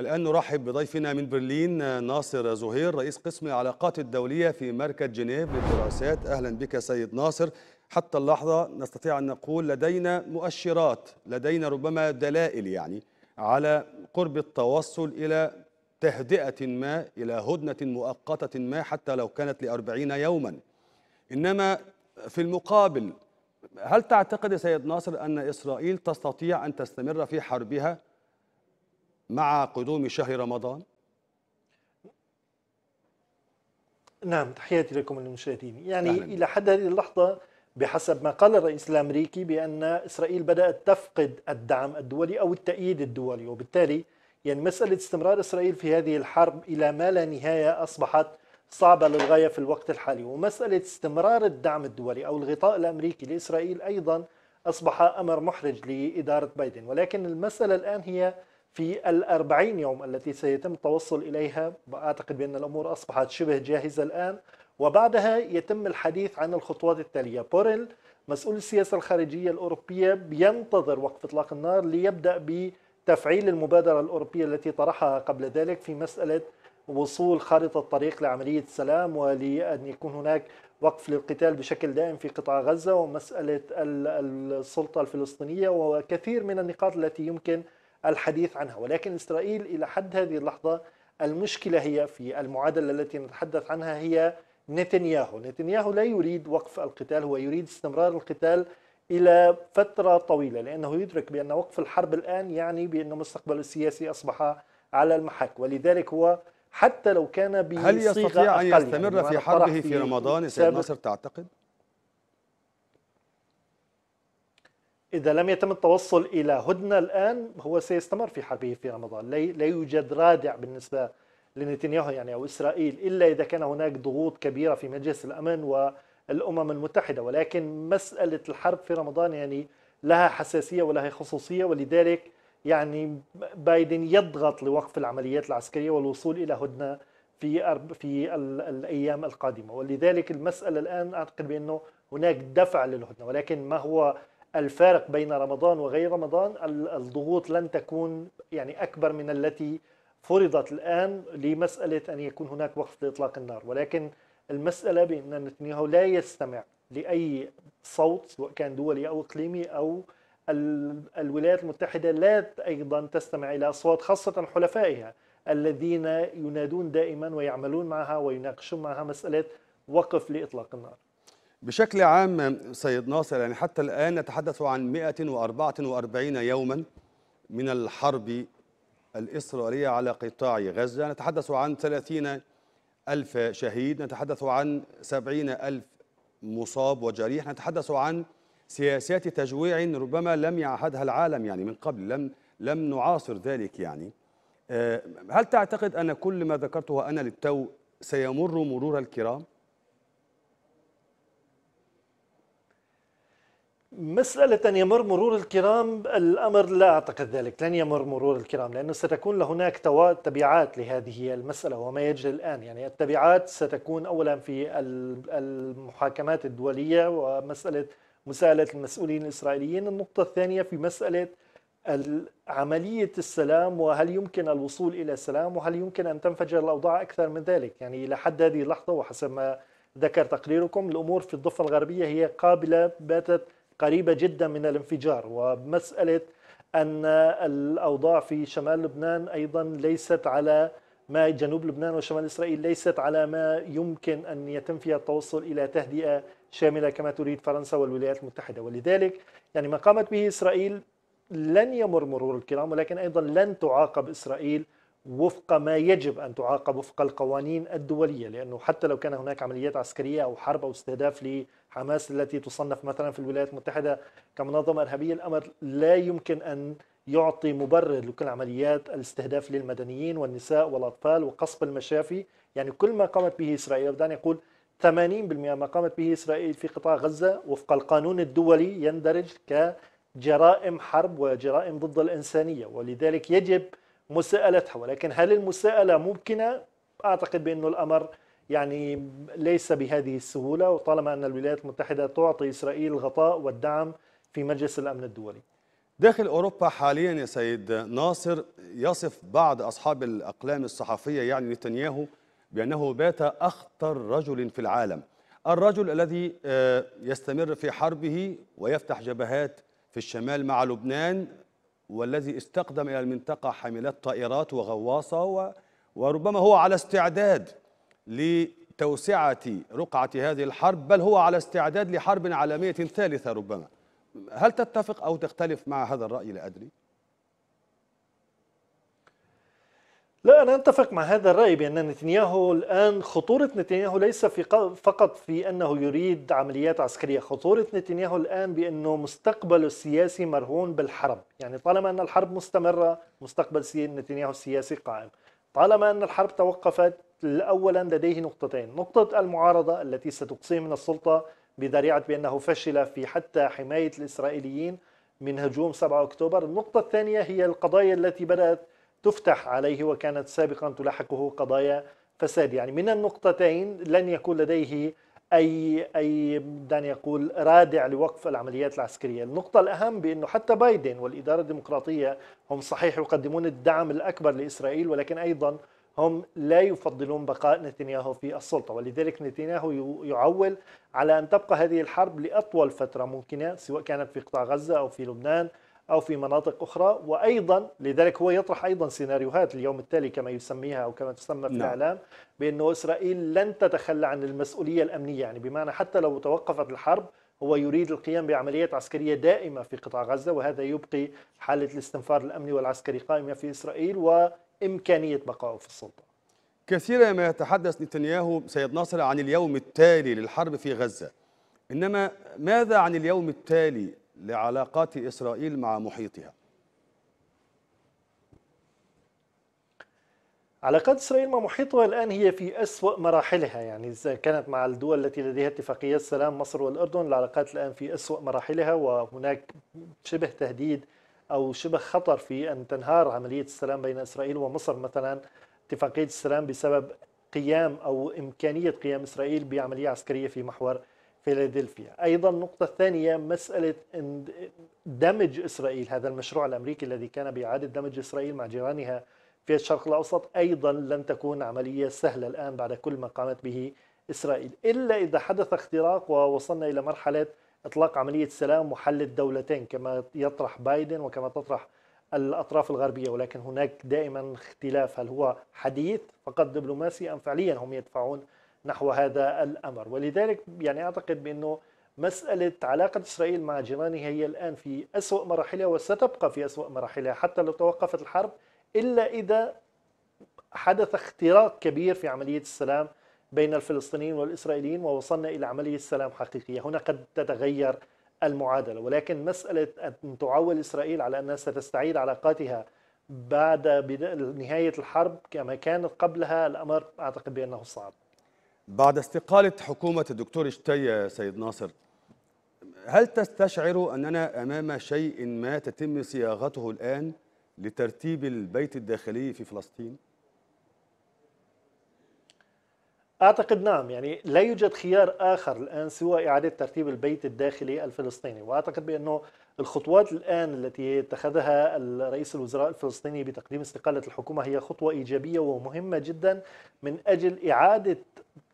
الآن نرحب بضيفنا من برلين ناصر زهير رئيس قسم العلاقات الدولية في مركز جنيف للدراسات أهلا بك سيد ناصر حتى اللحظة نستطيع أن نقول لدينا مؤشرات لدينا ربما دلائل يعني على قرب التوصل إلى تهدئة ما إلى هدنة مؤقتة ما حتى لو كانت لأربعين يوما إنما في المقابل هل تعتقد سيد ناصر أن إسرائيل تستطيع أن تستمر في حربها؟ مع قدوم شهر رمضان نعم تحياتي لكم المشاهدين يعني أهلاً. إلى حد هذه اللحظة بحسب ما قال الرئيس الأمريكي بأن إسرائيل بدأت تفقد الدعم الدولي أو التأييد الدولي وبالتالي يعني مسألة استمرار إسرائيل في هذه الحرب إلى ما لا نهاية أصبحت صعبة للغاية في الوقت الحالي ومسألة استمرار الدعم الدولي أو الغطاء الأمريكي لإسرائيل أيضا أصبح أمر محرج لإدارة بايدن ولكن المسألة الآن هي في الأربعين يوم التي سيتم التوصل إليها أعتقد بأن الأمور أصبحت شبه جاهزة الآن وبعدها يتم الحديث عن الخطوات التالية بوريل مسؤول السياسة الخارجية الأوروبية ينتظر وقف إطلاق النار ليبدأ بتفعيل المبادرة الأوروبية التي طرحها قبل ذلك في مسألة وصول خارطة الطريق لعملية السلام ولأن يكون هناك وقف للقتال بشكل دائم في قطاع غزة ومسألة السلطة الفلسطينية وكثير من النقاط التي يمكن الحديث عنها ولكن إسرائيل إلى حد هذه اللحظة المشكلة هي في المعادلة التي نتحدث عنها هي نتنياهو نتنياهو لا يريد وقف القتال هو يريد استمرار القتال إلى فترة طويلة لأنه يدرك بأن وقف الحرب الآن يعني بأن مستقبله السياسي أصبح على المحك ولذلك هو حتى لو كان بصيغة هل يستطيع أن يستمر يعني في حربه في, في رمضان سيد ناصر تعتقد؟ إذا لم يتم التوصل إلى هدنة الآن هو سيستمر في حربه في رمضان لا يوجد رادع بالنسبة لنتنياهو يعني أو إسرائيل إلا إذا كان هناك ضغوط كبيرة في مجلس الأمن والأمم المتحدة ولكن مسألة الحرب في رمضان يعني لها حساسية ولها خصوصية ولذلك يعني بايدن يضغط لوقف العمليات العسكرية والوصول إلى هدنة في في الأيام القادمة ولذلك المسألة الآن أعتقد بأنه هناك دفع للهدنة ولكن ما هو الفارق بين رمضان وغير رمضان الضغوط لن تكون يعني أكبر من التي فرضت الآن لمسألة أن يكون هناك وقف لإطلاق النار ولكن المسألة بأن نتنياهو لا يستمع لأي صوت سواء كان دولي أو إقليمي أو الولايات المتحدة لا أيضا تستمع إلى أصوات خاصة حلفائها الذين ينادون دائما ويعملون معها ويناقشون معها مسألة وقف لإطلاق النار بشكل عام سيد ناصر يعني حتى الآن نتحدث عن 144 يوما من الحرب الإسرائيلية على قطاع غزة نتحدث عن 30 ألف شهيد نتحدث عن 70 ألف مصاب وجريح نتحدث عن سياسات تجويع ربما لم يعهدها العالم يعني من قبل لم لم نعاصر ذلك يعني آه، هل تعتقد أن كل ما ذكرته أنا للتو سيمر مرور الكرام؟ مسألة أن يمر مرور الكرام الأمر لا أعتقد ذلك لن يمر مرور الكرام لأنه ستكون هناك تبعات لهذه المسألة وما يجري الآن يعني التبعات ستكون أولا في المحاكمات الدولية ومسألة مساءلة المسؤولين الإسرائيليين النقطة الثانية في مسألة عملية السلام وهل يمكن الوصول إلى سلام وهل يمكن أن تنفجر الأوضاع أكثر من ذلك يعني إلى حد هذه اللحظة وحسب ما ذكر تقريركم الأمور في الضفة الغربية هي قابلة باتت قريبة جدا من الانفجار ومسألة أن الأوضاع في شمال لبنان أيضا ليست على ما جنوب لبنان وشمال إسرائيل ليست على ما يمكن أن يتم فيها التوصل إلى تهدئة شاملة كما تريد فرنسا والولايات المتحدة ولذلك يعني ما قامت به إسرائيل لن يمر مرور الكرام ولكن أيضا لن تعاقب إسرائيل وفق ما يجب ان تعاقب وفق القوانين الدوليه لانه حتى لو كان هناك عمليات عسكريه او حرب او استهداف لحماس التي تصنف مثلا في الولايات المتحده كمنظمه ارهابيه الامر لا يمكن ان يعطي مبرر لكل عمليات الاستهداف للمدنيين والنساء والاطفال وقصف المشافي يعني كل ما قامت به اسرائيل دعني يقول 80% ما قامت به اسرائيل في قطاع غزه وفق القانون الدولي يندرج كجرائم حرب وجرائم ضد الانسانيه ولذلك يجب مساءلتها ولكن هل المساءلة ممكنة؟ أعتقد بأنه الأمر يعني ليس بهذه السهولة وطالما أن الولايات المتحدة تعطي إسرائيل الغطاء والدعم في مجلس الأمن الدولي داخل أوروبا حاليا يا سيد ناصر يصف بعض أصحاب الأقلام الصحفية يعني نتنياهو بأنه بات أخطر رجل في العالم الرجل الذي آه، يستمر في حربه ويفتح جبهات في الشمال مع لبنان والذي استقدم إلى المنطقة حاملات طائرات وغواصة وربما هو على استعداد لتوسعة رقعة هذه الحرب بل هو على استعداد لحرب عالمية ثالثة ربما هل تتفق أو تختلف مع هذا الرأي لا أدري؟ لا أنا أتفق مع هذا الرأي بأن نتنياهو الآن خطورة نتنياهو ليس في فقط في أنه يريد عمليات عسكرية خطورة نتنياهو الآن بأنه مستقبله السياسي مرهون بالحرب يعني طالما أن الحرب مستمرة مستقبل نتنياهو السياسي قائم طالما أن الحرب توقفت أولا لديه نقطتين نقطة المعارضة التي ستقصيه من السلطة بذريعة بأنه فشل في حتى حماية الإسرائيليين من هجوم 7 أكتوبر النقطة الثانية هي القضايا التي بدأت تفتح عليه وكانت سابقا تلاحقه قضايا فساد يعني من النقطتين لن يكون لديه اي اي دعني يقول رادع لوقف العمليات العسكريه، النقطه الاهم بانه حتى بايدن والاداره الديمقراطيه هم صحيح يقدمون الدعم الاكبر لاسرائيل ولكن ايضا هم لا يفضلون بقاء نتنياهو في السلطه ولذلك نتنياهو يعول على ان تبقى هذه الحرب لاطول فتره ممكنه سواء كانت في قطاع غزه او في لبنان أو في مناطق أخرى وأيضا لذلك هو يطرح أيضا سيناريوهات اليوم التالي كما يسميها أو كما تسمى في نعم. الإعلام بأنه إسرائيل لن تتخلى عن المسؤولية الأمنية يعني بمعنى حتى لو توقفت الحرب هو يريد القيام بعمليات عسكرية دائمة في قطاع غزة وهذا يبقي حالة الاستنفار الأمني والعسكري قائمة في إسرائيل وإمكانية بقائه في السلطة كثيرا ما يتحدث نتنياهو سيد ناصر عن اليوم التالي للحرب في غزة إنما ماذا عن اليوم التالي لعلاقات إسرائيل مع محيطها علاقات إسرائيل مع محيطها الآن هي في أسوأ مراحلها يعني إذا كانت مع الدول التي لديها اتفاقيات سلام مصر والأردن العلاقات الآن في أسوأ مراحلها وهناك شبه تهديد أو شبه خطر في أن تنهار عملية السلام بين إسرائيل ومصر مثلا اتفاقية السلام بسبب قيام أو إمكانية قيام إسرائيل بعملية عسكرية في محور فيلادلفيا أيضا النقطة الثانية مسألة دمج إسرائيل هذا المشروع الأمريكي الذي كان بإعادة دمج إسرائيل مع جيرانها في الشرق الأوسط أيضا لن تكون عملية سهلة الآن بعد كل ما قامت به إسرائيل إلا إذا حدث اختراق ووصلنا إلى مرحلة إطلاق عملية سلام وحل الدولتين كما يطرح بايدن وكما تطرح الأطراف الغربية ولكن هناك دائما اختلاف هل هو حديث فقط دبلوماسي أم فعليا هم يدفعون نحو هذا الأمر ولذلك يعني أعتقد بأنه مسألة علاقة إسرائيل مع جيرانها هي الآن في أسوأ مراحلها وستبقى في أسوأ مراحلها حتى لو توقفت الحرب إلا إذا حدث اختراق كبير في عملية السلام بين الفلسطينيين والإسرائيليين ووصلنا إلى عملية سلام حقيقية هنا قد تتغير المعادلة ولكن مسألة أن تعول إسرائيل على أنها ستستعيد علاقاتها بعد نهاية الحرب كما كانت قبلها الأمر أعتقد بأنه صعب بعد استقالة حكومة الدكتور شتي سيد ناصر هل تستشعر أننا أمام شيء ما تتم صياغته الآن لترتيب البيت الداخلي في فلسطين؟ أعتقد نعم يعني لا يوجد خيار آخر الآن سوى إعادة ترتيب البيت الداخلي الفلسطيني وأعتقد بأنه الخطوات الآن التي اتخذها رئيس الوزراء الفلسطيني بتقديم استقالة الحكومة هي خطوة إيجابية ومهمة جدا من أجل إعادة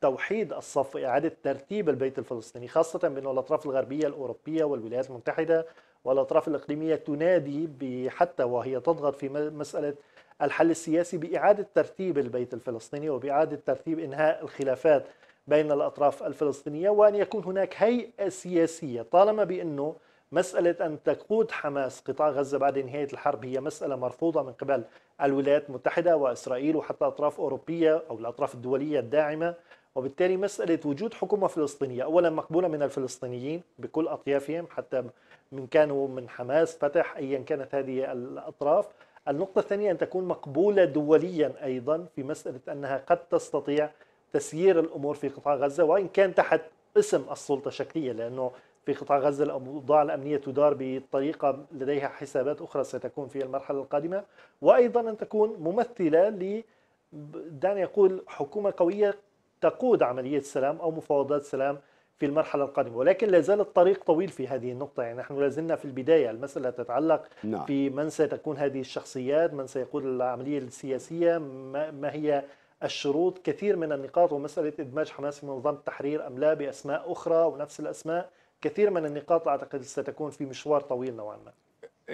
توحيد الصف إعادة ترتيب البيت الفلسطيني خاصة بانه الأطراف الغربية الأوروبية والولايات المتحدة والأطراف الإقليمية تنادي حتى وهي تضغط في مسألة الحل السياسي بإعادة ترتيب البيت الفلسطيني وبإعادة ترتيب إنهاء الخلافات بين الأطراف الفلسطينية وأن يكون هناك هيئة سياسية طالما بأنه مسألة أن تقود حماس قطاع غزة بعد نهاية الحرب هي مسألة مرفوضة من قبل الولايات المتحدة وإسرائيل وحتى أطراف أوروبية أو الأطراف الدولية الداعمة وبالتالي مسألة وجود حكومة فلسطينية أولا مقبولة من الفلسطينيين بكل أطيافهم حتى من كانوا من حماس فتح أيا كانت هذه الأطراف النقطة الثانية أن تكون مقبولة دوليا أيضا في مسألة أنها قد تستطيع تسيير الأمور في قطاع غزة وإن كان تحت اسم السلطة الشكلية لأنه في قطاع غزة الأوضاع الأمنية تدار بطريقة لديها حسابات أخرى ستكون في المرحلة القادمة وأيضا أن تكون ممثلة ل دعني أقول حكومة قوية تقود عملية سلام أو مفاوضات سلام في المرحلة القادمة ولكن لا زال الطريق طويل في هذه النقطة يعني نحن لازلنا في البداية المسألة تتعلق نعم. في من ستكون هذه الشخصيات من سيقود العملية السياسية ما هي الشروط كثير من النقاط ومسألة إدماج حماس في منظمة التحرير أم لا بأسماء أخرى ونفس الأسماء كثير من النقاط أعتقد ستكون في مشوار طويل نوعا ما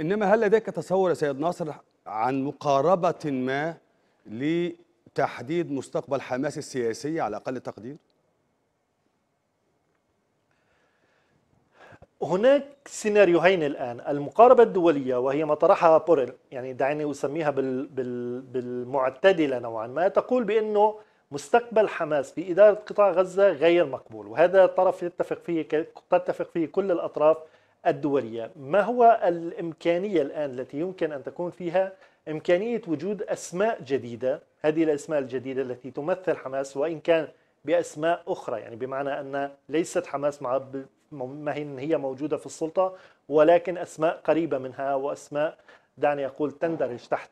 إنما هل لديك تصور يا سيد ناصر عن مقاربة ما لتحديد مستقبل حماس السياسي على أقل تقدير؟ هناك سيناريوهين الآن المقاربة الدولية وهي ما طرحها بوريل يعني دعيني أسميها بال بال بالمعتدلة نوعا ما تقول بأنه مستقبل حماس في إدارة قطاع غزة غير مقبول وهذا طرف يتفق فيه تتفق فيه كل الأطراف الدولية ما هو الإمكانية الآن التي يمكن أن تكون فيها إمكانية وجود أسماء جديدة هذه الأسماء الجديدة التي تمثل حماس وإن كان بأسماء أخرى يعني بمعنى أن ليست حماس مع ما هي موجودة في السلطة ولكن أسماء قريبة منها وأسماء دعني أقول تندرج تحت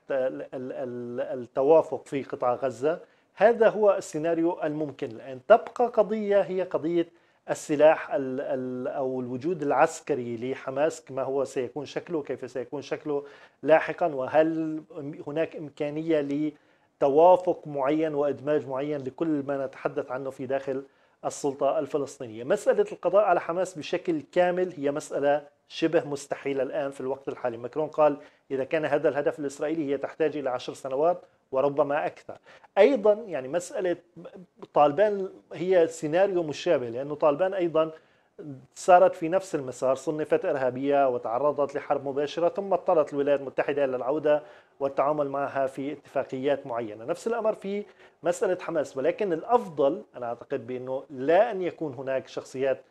التوافق في قطاع غزة هذا هو السيناريو الممكن الآن تبقى قضية هي قضية السلاح الـ الـ أو الوجود العسكري لحماس ما هو سيكون شكله كيف سيكون شكله لاحقا وهل هناك إمكانية لتوافق معين وإدماج معين لكل ما نتحدث عنه في داخل السلطة الفلسطينية مسألة القضاء على حماس بشكل كامل هي مسألة شبه مستحيلة الآن في الوقت الحالي ماكرون قال إذا كان هذا الهدف الإسرائيلي هي تحتاج إلى عشر سنوات وربما أكثر أيضا يعني مسألة طالبان هي سيناريو مشابه لأنه طالبان أيضا سارت في نفس المسار صنفت إرهابية وتعرضت لحرب مباشرة ثم اضطرت الولايات المتحدة إلى العودة والتعامل معها في اتفاقيات معينه، نفس الامر في مساله حماس ولكن الافضل انا اعتقد بانه لا ان يكون هناك شخصيات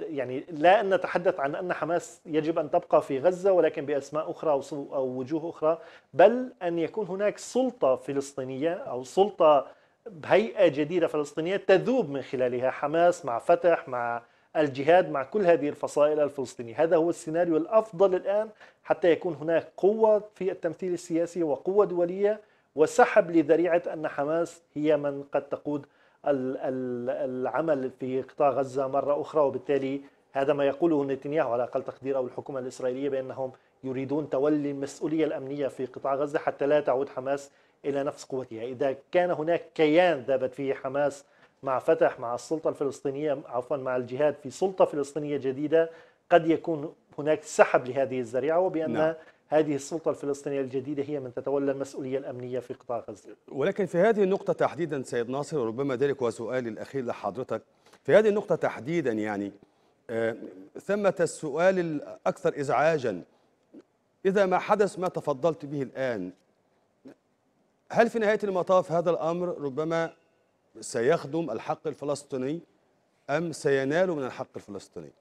يعني لا ان نتحدث عن ان حماس يجب ان تبقى في غزه ولكن باسماء اخرى او وجوه اخرى، بل ان يكون هناك سلطه فلسطينيه او سلطه بهيئه جديده فلسطينيه تذوب من خلالها حماس مع فتح مع الجهاد مع كل هذه الفصائل الفلسطينية هذا هو السيناريو الأفضل الآن حتى يكون هناك قوة في التمثيل السياسي وقوة دولية وسحب لذريعة أن حماس هي من قد تقود العمل في قطاع غزة مرة أخرى وبالتالي هذا ما يقوله نتنياهو على أقل تقدير أو الحكومة الإسرائيلية بأنهم يريدون تولي المسؤولية الأمنية في قطاع غزة حتى لا تعود حماس إلى نفس قوتها إذا كان هناك كيان ذابت فيه حماس مع فتح مع السلطة الفلسطينية عفوا مع الجهاد في سلطة فلسطينية جديدة قد يكون هناك سحب لهذه الذريعة وبأن نعم. هذه السلطة الفلسطينية الجديدة هي من تتولى المسؤولية الأمنية في قطاع غزة ولكن في هذه النقطة تحديدا سيد ناصر وربما ذلك هو سؤالي الأخير لحضرتك في هذه النقطة تحديدا يعني آه ثمة السؤال الأكثر إزعاجا إذا ما حدث ما تفضلت به الآن هل في نهاية المطاف هذا الأمر ربما سيخدم الحق الفلسطيني أم سينال من الحق الفلسطيني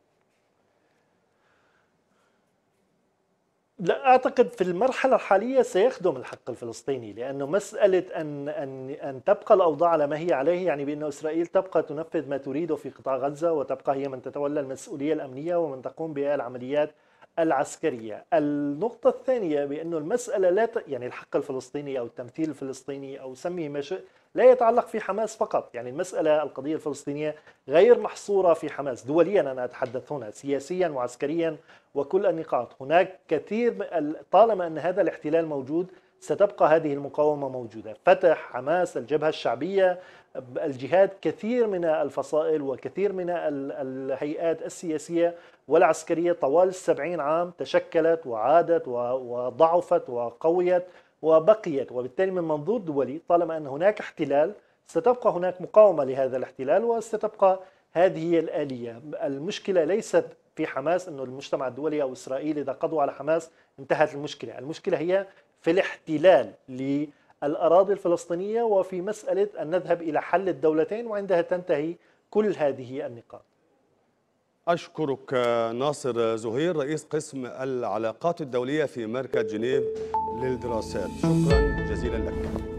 لا اعتقد في المرحله الحاليه سيخدم الحق الفلسطيني لانه مساله ان ان ان تبقى الاوضاع على ما هي عليه يعني بانه اسرائيل تبقى تنفذ ما تريده في قطاع غزه وتبقى هي من تتولى المسؤوليه الامنيه ومن تقوم بالعمليات العسكريه. النقطه الثانيه بانه المساله لا ت... يعني الحق الفلسطيني او التمثيل الفلسطيني او سميه ما شئت لا يتعلق في حماس فقط يعني المسألة القضية الفلسطينية غير محصورة في حماس دوليا أنا أتحدث هنا سياسيا وعسكريا وكل النقاط هناك كثير طالما أن هذا الاحتلال موجود ستبقى هذه المقاومة موجودة فتح حماس الجبهة الشعبية الجهاد كثير من الفصائل وكثير من الهيئات السياسية والعسكرية طوال السبعين عام تشكلت وعادت وضعفت وقويت وبقيت وبالتالي من منظور دولي طالما أن هناك احتلال ستبقى هناك مقاومة لهذا الاحتلال وستبقى هذه هي الآلية المشكلة ليست في حماس أنه المجتمع الدولي أو إسرائيل إذا قضوا على حماس انتهت المشكلة المشكلة هي في الاحتلال للأراضي الفلسطينية وفي مسألة أن نذهب إلى حل الدولتين وعندها تنتهي كل هذه النقاط أشكرك ناصر زهير رئيس قسم العلاقات الدولية في مركز جنيف للدراسات شكرا جزيلا لك